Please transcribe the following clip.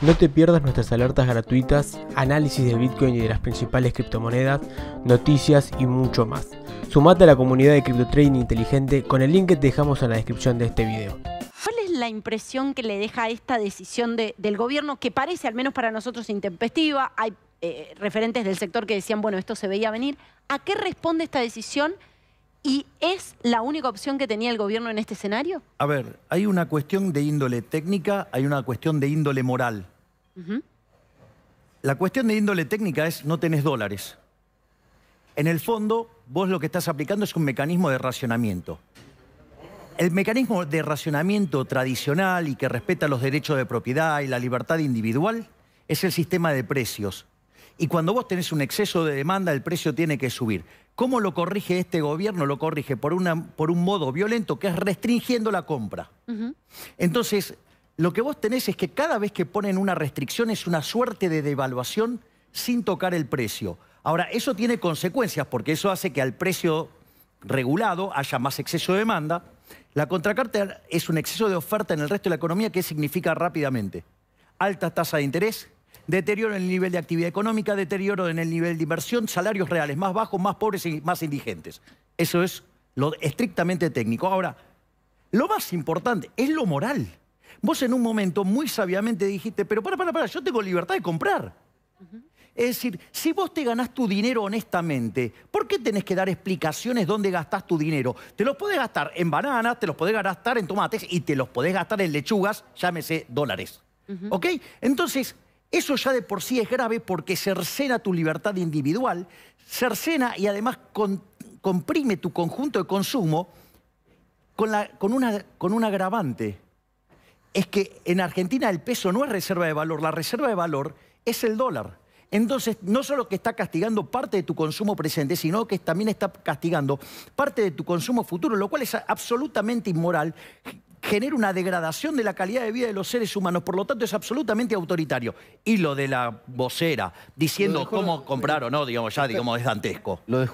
No te pierdas nuestras alertas gratuitas, análisis de Bitcoin y de las principales criptomonedas, noticias y mucho más. Sumate a la comunidad de CryptoTrading Inteligente con el link que te dejamos en la descripción de este video. ¿Cuál es la impresión que le deja esta decisión del gobierno que parece, al menos para nosotros, intempestiva? Hay eh, referentes del sector que decían, bueno, esto se veía venir. ¿A qué responde esta decisión? ¿Y es la única opción que tenía el gobierno en este escenario? A ver, hay una cuestión de índole técnica, hay una cuestión de índole moral. La cuestión de índole técnica es no tenés dólares. En el fondo, vos lo que estás aplicando es un mecanismo de racionamiento. El mecanismo de racionamiento tradicional y que respeta los derechos de propiedad y la libertad individual es el sistema de precios. Y cuando vos tenés un exceso de demanda, el precio tiene que subir. ¿Cómo lo corrige este gobierno? Lo corrige por, un modo violento que es restringiendo la compra. Entonces, lo que vos tenés es que cada vez que ponen una restricción es una suerte de devaluación sin tocar el precio. Ahora, eso tiene consecuencias porque eso hace que al precio regulado haya más exceso de demanda. La contracarta es un exceso de oferta en el resto de la economía que significa rápidamente alta tasa de interés, deterioro en el nivel de actividad económica, deterioro en el nivel de inversión, salarios reales más bajos, más pobres y más indigentes. Eso es lo estrictamente técnico. Ahora, lo más importante es lo moral. Vos en un momento muy sabiamente dijiste, pero para, para, para, yo tengo libertad de comprar. Es decir, si vos te ganás tu dinero honestamente, ¿por qué tenés que dar explicaciones dónde gastás tu dinero? Te los podés gastar en bananas, te los podés gastar en tomates y te los podés gastar en lechugas, llámese dólares. ¿Ok? Entonces, eso ya de por sí es grave porque cercena tu libertad individual, cercena y además comprime tu conjunto de consumo con, con, una, con un agravante. Es que en Argentina el peso no es reserva de valor, la reserva de valor es el dólar. Entonces, no solo que está castigando parte de tu consumo presente, sino que también está castigando parte de tu consumo futuro, lo cual es absolutamente inmoral, genera una degradación de la calidad de vida de los seres humanos. Por lo tanto, es absolutamente autoritario. Y lo de la vocera, diciendo cómo comprar o no, digamos, ya digamos, es dantesco. Lo